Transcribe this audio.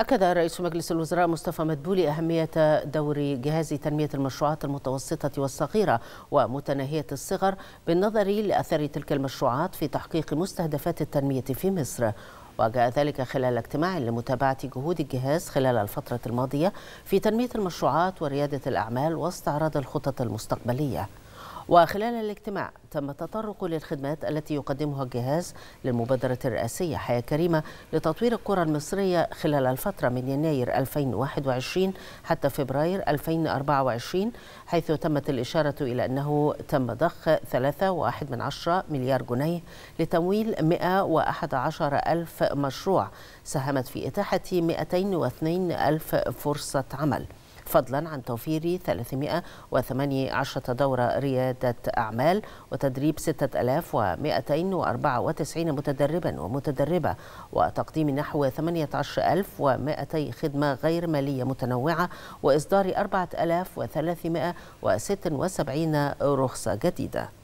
أكد رئيس مجلس الوزراء مصطفى مدبولي أهمية دور جهاز تنمية المشروعات المتوسطة والصغيرة ومتناهية الصغر بالنظر لأثر تلك المشروعات في تحقيق مستهدفات التنمية في مصر وجاء ذلك خلال اجتماع لمتابعة جهود الجهاز خلال الفترة الماضية في تنمية المشروعات وريادة الأعمال واستعراض الخطط المستقبلية وخلال الاجتماع تم التطرق للخدمات التي يقدمها الجهاز للمبادرة الرئاسية حياة كريمة لتطوير الكرة المصرية خلال الفترة من يناير 2021 حتى فبراير 2024 حيث تمت الإشارة إلى أنه تم ضخ 3.1 مليار جنيه لتمويل 111 ألف مشروع ساهمت في إتاحة 202 ألف فرصة عمل فضلا عن توفير 318 دورة ريادة أعمال وتدريب 6294 متدربا ومتدربة وتقديم نحو 18200 خدمة غير مالية متنوعة وإصدار 4376 رخصة جديدة